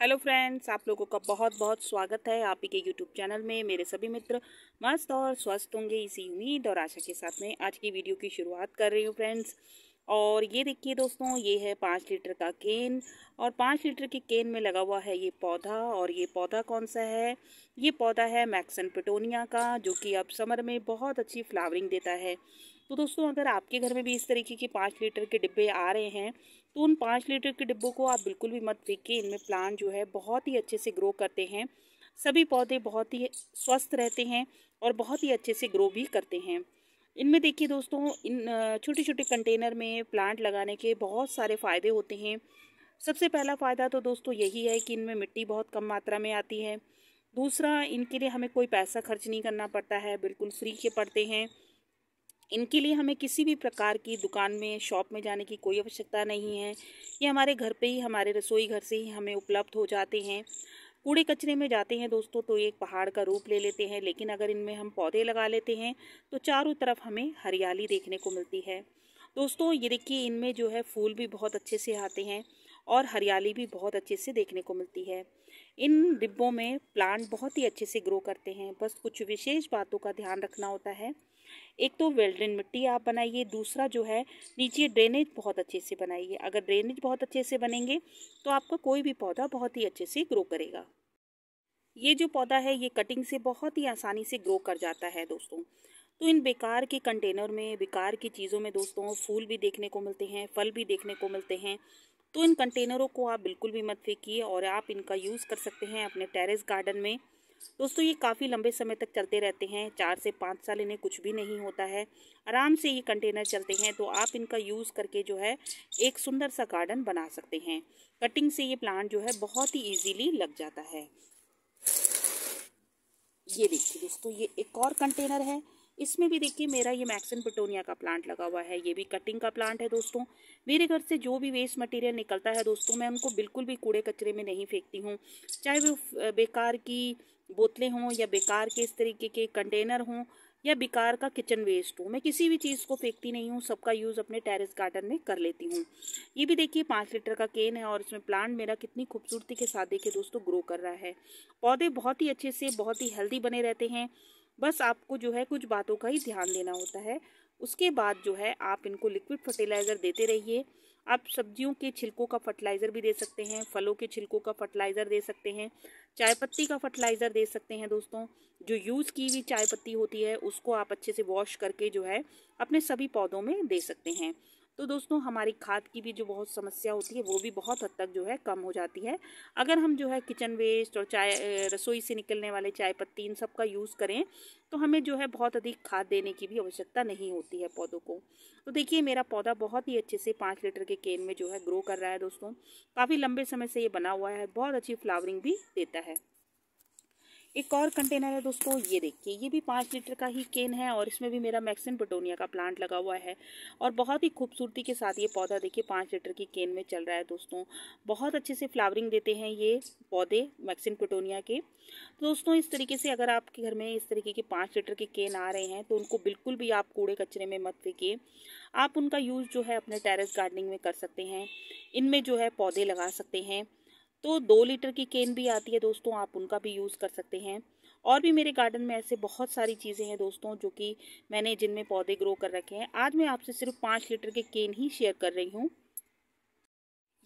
Hello friends आप लोगों का बहुत बहुत स्वागत है आप ही के यूट्यूब चैनल में मेरे सभी मित्र मस्त और स्वस्थ होंगे इसी उम्मीद और आशा के साथ में आज की वीडियो की शुरुआत कर रही हूँ फ्रेंड्स और ये देखिए दोस्तों ये है पाँच लीटर का केन और पाँच लीटर के केन में लगा हुआ है ये पौधा और ये पौधा कौन सा है ये पौधा है मैक्सन पिटोनिया का जो कि अब समर में बहुत अच्छी फ्लावरिंग देता है तो दोस्तों अगर आपके घर में भी इस तरीके के पाँच लीटर के डिब्बे आ रहे हैं तो उन पाँच लीटर के डिब्बों को आप बिल्कुल भी मत फेंकिए इनमें प्लांट जो है बहुत ही अच्छे से ग्रो करते हैं सभी पौधे बहुत ही स्वस्थ रहते हैं और बहुत ही अच्छे से ग्रो भी करते हैं इनमें देखिए दोस्तों इन छोटे छोटे कंटेनर में प्लांट लगाने के बहुत सारे फ़ायदे होते हैं सबसे पहला फ़ायदा तो दोस्तों यही है कि इनमें मिट्टी बहुत कम मात्रा में आती है दूसरा इनके लिए हमें कोई पैसा खर्च नहीं करना पड़ता है बिल्कुल फ्री के पड़ते हैं इनके लिए हमें किसी भी प्रकार की दुकान में शॉप में जाने की कोई आवश्यकता नहीं है ये हमारे घर पे ही हमारे रसोई घर से ही हमें उपलब्ध हो जाते हैं कूड़े कचरे में जाते हैं दोस्तों तो एक पहाड़ का रूप ले लेते हैं लेकिन अगर इनमें हम पौधे लगा लेते हैं तो चारों तरफ हमें हरियाली देखने को मिलती है दोस्तों ये देखिए इनमें जो है फूल भी बहुत अच्छे से आते हैं और हरियाली भी बहुत अच्छे से देखने को मिलती है इन डिब्बों में प्लांट बहुत ही अच्छे से ग्रो करते हैं बस कुछ विशेष बातों का ध्यान रखना होता है एक तो वेल्ड्रेन मिट्टी आप बनाइए दूसरा जो है नीचे ड्रेनेज बहुत अच्छे से बनाइए अगर ड्रेनेज बहुत अच्छे से बनेंगे तो आपका कोई भी पौधा बहुत ही अच्छे से ग्रो करेगा ये जो पौधा है ये कटिंग से बहुत ही आसानी से ग्रो कर जाता है दोस्तों तो इन बेकार के कंटेनर में बेकार की चीज़ों में दोस्तों फूल भी देखने को मिलते हैं फल भी देखने को मिलते हैं तो इन कंटेनरों को आप बिल्कुल भी मत फेंकिए और आप इनका यूज़ कर सकते हैं अपने टेरेस गार्डन में दोस्तों ये काफ़ी लंबे समय तक चलते रहते हैं चार से पाँच साल इन्हें कुछ भी नहीं होता है आराम से ये कंटेनर चलते हैं तो आप इनका यूज़ करके जो है एक सुंदर सा गार्डन बना सकते हैं कटिंग से ये प्लांट जो है बहुत ही ईजीली लग जाता है ये देखिए दोस्तों ये एक और कंटेनर है इसमें भी देखिए मेरा ये मैक्सिन पिटोनिया का प्लांट लगा हुआ है ये भी कटिंग का प्लांट है दोस्तों मेरे घर से जो भी वेस्ट मटेरियल निकलता है दोस्तों मैं उनको बिल्कुल भी कूड़े कचरे में नहीं फेंकती हूँ चाहे वो बेकार की बोतलें हों या बेकार के इस तरीके के कंटेनर हों या बेकार का किचन वेस्ट हो मैं किसी भी चीज़ को फेंकती नहीं हूँ सबका यूज़ अपने टेरेस गार्डन में कर लेती हूँ ये भी देखिए पाँच लीटर का केन है और इसमें प्लांट मेरा कितनी खूबसूरती के साथ देखिए दोस्तों ग्रो कर रहा है पौधे बहुत ही अच्छे से बहुत ही हेल्दी बने रहते हैं बस आपको जो है कुछ बातों का ही ध्यान देना होता है उसके बाद जो है आप इनको लिक्विड फर्टिलाइज़र देते रहिए आप सब्जियों के छिलकों का फर्टिलाइज़र भी दे सकते हैं फलों के छिलकों का फर्टिलाइज़र दे सकते हैं चाय पत्ती का फर्टिलाइज़र दे सकते हैं दोस्तों जो यूज़ की हुई चाय पत्ती होती है उसको आप अच्छे से वॉश करके जो है अपने सभी पौधों में दे सकते हैं तो दोस्तों हमारी खाद की भी जो बहुत समस्या होती है वो भी बहुत हद तक जो है कम हो जाती है अगर हम जो है किचन वेस्ट और चाय रसोई से निकलने वाले चाय पत्ती इन सब का यूज़ करें तो हमें जो है बहुत अधिक खाद देने की भी आवश्यकता नहीं होती है पौधों को तो देखिए मेरा पौधा बहुत ही अच्छे से पाँच लीटर के केन में जो है ग्रो कर रहा है दोस्तों काफ़ी लंबे समय से ये बना हुआ है बहुत अच्छी फ्लावरिंग भी देता है एक और कंटेनर है दोस्तों ये देखिए ये भी पाँच लीटर का ही केन है और इसमें भी मेरा मैक्सिम पटोनिया का प्लांट लगा हुआ है और बहुत ही खूबसूरती के साथ ये पौधा देखिए पाँच लीटर की केन में चल रहा है दोस्तों बहुत अच्छे से फ्लावरिंग देते हैं ये पौधे मैक्सिम पटोनिया के तो दोस्तों इस तरीके से अगर आपके घर में इस तरीके के पाँच लीटर के केन आ रहे हैं तो उनको बिल्कुल भी आप कूड़े कचरे में मत फेंकिए आप उनका यूज़ जो है अपने टेरेस गार्डनिंग में कर सकते हैं इनमें जो है पौधे लगा सकते हैं तो दो लीटर की केन भी आती है दोस्तों आप उनका भी यूज़ कर सकते हैं और भी मेरे गार्डन में ऐसे बहुत सारी चीज़ें हैं दोस्तों जो कि मैंने जिनमें पौधे ग्रो कर रखे हैं आज मैं आपसे सिर्फ पाँच लीटर के केन ही शेयर कर रही हूँ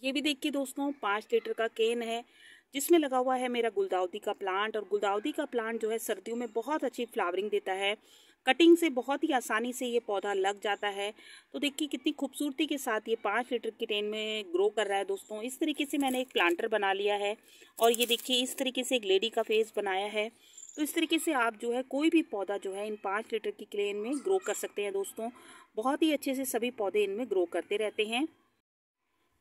ये भी देखिए दोस्तों पाँच लीटर का केन है जिसमें लगा हुआ है मेरा गुलदाउदी का प्लांट और गुलदाउदी का प्लांट जो है सर्दियों में बहुत अच्छी फ्लावरिंग देता है कटिंग से बहुत ही आसानी से ये पौधा लग जाता है तो देखिए कितनी खूबसूरती के साथ ये पाँच लीटर की ट्रेन में ग्रो कर रहा है दोस्तों इस तरीके से मैंने एक प्लांटर बना लिया है और ये देखिए इस तरीके से एक लेडी का फेस बनाया है तो इस तरीके से आप जो है कोई भी पौधा जो है इन पाँच लीटर की क्रेन में ग्रो कर सकते हैं दोस्तों बहुत ही अच्छे से सभी पौधे इनमें ग्रो करते रहते हैं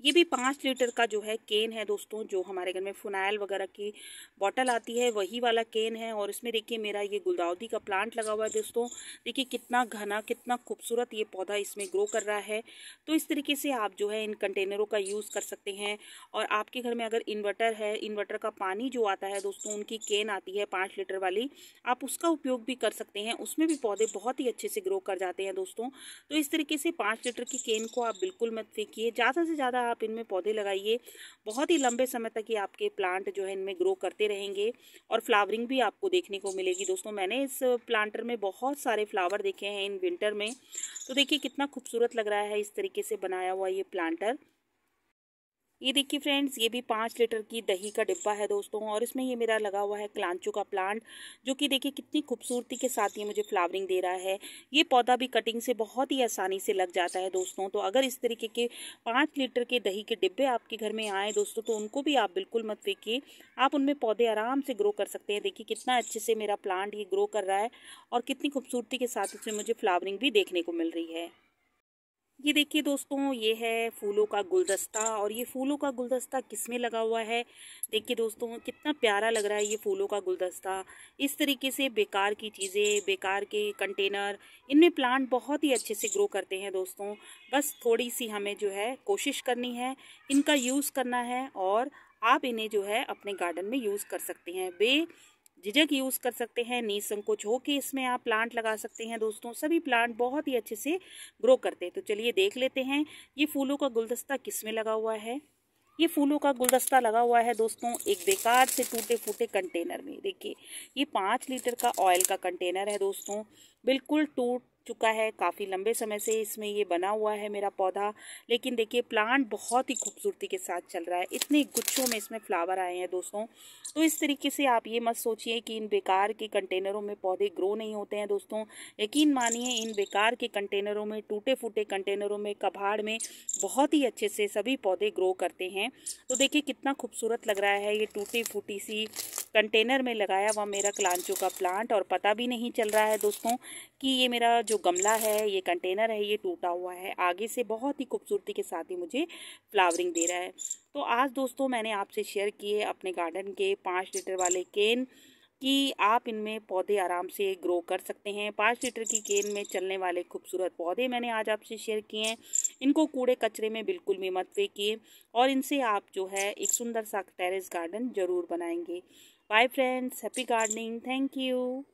ये भी पाँच लीटर का जो है केन है दोस्तों जो हमारे घर में फुनाइल वगैरह की बॉटल आती है वही वाला केन है और इसमें देखिए मेरा ये गुलदाउदी का प्लांट लगा हुआ है दोस्तों देखिए कितना घना कितना खूबसूरत ये पौधा इसमें ग्रो कर रहा है तो इस तरीके से आप जो है इन कंटेनरों का यूज़ कर सकते हैं और आपके घर में अगर इन्वर्टर है इन्वर्टर का पानी जो आता है दोस्तों उनकी केन आती है पाँच लीटर वाली आप उसका उपयोग भी कर सकते हैं उसमें भी पौधे बहुत ही अच्छे से ग्रो कर जाते हैं दोस्तों तो इस तरीके से पाँच लीटर की केन को आप बिल्कुल मत फेंकिए ज़्यादा से ज़्यादा आप इनमें पौधे लगाइए बहुत ही लंबे समय तक ये आपके प्लांट जो है इनमें ग्रो करते रहेंगे और फ्लावरिंग भी आपको देखने को मिलेगी दोस्तों मैंने इस प्लांटर में बहुत सारे फ्लावर देखे हैं इन विंटर में तो देखिए कितना खूबसूरत लग रहा है इस तरीके से बनाया हुआ ये प्लांटर ये देखिए फ्रेंड्स ये भी पाँच लीटर की दही का डिब्बा है दोस्तों और इसमें ये मेरा लगा हुआ है क्लांचू का प्लांट जो कि देखिए कितनी खूबसूरती के साथ ये मुझे फ्लावरिंग दे रहा है ये पौधा भी कटिंग से बहुत ही आसानी से लग जाता है दोस्तों तो अगर इस तरीके के पाँच लीटर के दही के डिब्बे आपके घर में आएँ दोस्तों तो उनको भी आप बिल्कुल मत फेंकिए आप उनमें पौधे आराम से ग्रो कर सकते हैं देखिए कितना अच्छे से मेरा प्लांट ये ग्रो कर रहा है और कितनी खूबसूरती के साथ इसमें मुझे फ्लावरिंग भी देखने को मिल रही है ये देखिए दोस्तों ये है फूलों का गुलदस्ता और ये फूलों का गुलदस्ता किस में लगा हुआ है देखिए दोस्तों कितना प्यारा लग रहा है ये फूलों का गुलदस्ता इस तरीके से बेकार की चीज़ें बेकार के कंटेनर इनमें प्लांट बहुत ही अच्छे से ग्रो करते हैं दोस्तों बस थोड़ी सी हमें जो है कोशिश करनी है इनका यूज़ करना है और आप इन्हें जो है अपने गार्डन में यूज़ कर सकते हैं बे झिझक यूज़ कर सकते हैं निसंकोच हो के इसमें आप प्लांट लगा सकते हैं दोस्तों सभी प्लांट बहुत ही अच्छे से ग्रो करते हैं तो चलिए देख लेते हैं ये फूलों का गुलदस्ता किस में लगा हुआ है ये फूलों का गुलदस्ता लगा हुआ है दोस्तों एक बेकार से टूटे फूटे कंटेनर में देखिए ये पाँच लीटर का ऑयल का कंटेनर है दोस्तों बिल्कुल टूट चुका है काफ़ी लंबे समय से इसमें ये बना हुआ है मेरा पौधा लेकिन देखिए प्लांट बहुत ही खूबसूरती के साथ चल रहा है इतने गुच्छों में इसमें फ्लावर आए हैं दोस्तों तो इस तरीके से आप ये मत सोचिए कि इन बेकार के कंटेनरों में पौधे ग्रो नहीं होते हैं दोस्तों यकीन मानिए इन बेकार के कंटेनरों में टूटे फूटे कंटेनरों में कबाड़ में बहुत ही अच्छे से सभी पौधे ग्रो करते हैं तो देखिए कितना खूबसूरत लग रहा है ये टूटी फूटी सी कंटेनर में लगाया हुआ मेरा कलांचो का प्लांट और पता भी नहीं चल रहा है दोस्तों कि ये मेरा जो गमला है ये कंटेनर है ये टूटा हुआ है आगे से बहुत ही खूबसूरती के साथ ही मुझे फ्लावरिंग दे रहा है तो आज दोस्तों मैंने आपसे शेयर किए अपने गार्डन के पाँच लीटर वाले केन कि आप इनमें पौधे आराम से ग्रो कर सकते हैं पाँच लीटर की केन में चलने वाले खूबसूरत पौधे मैंने आज आपसे शेयर किए हैं इनको कूड़े कचरे में बिल्कुल भी मत फेंकिए और इनसे आप जो है एक सुंदर सा टेरेस गार्डन ज़रूर बनाएंगे Bye friends. Happy gardening. Thank you.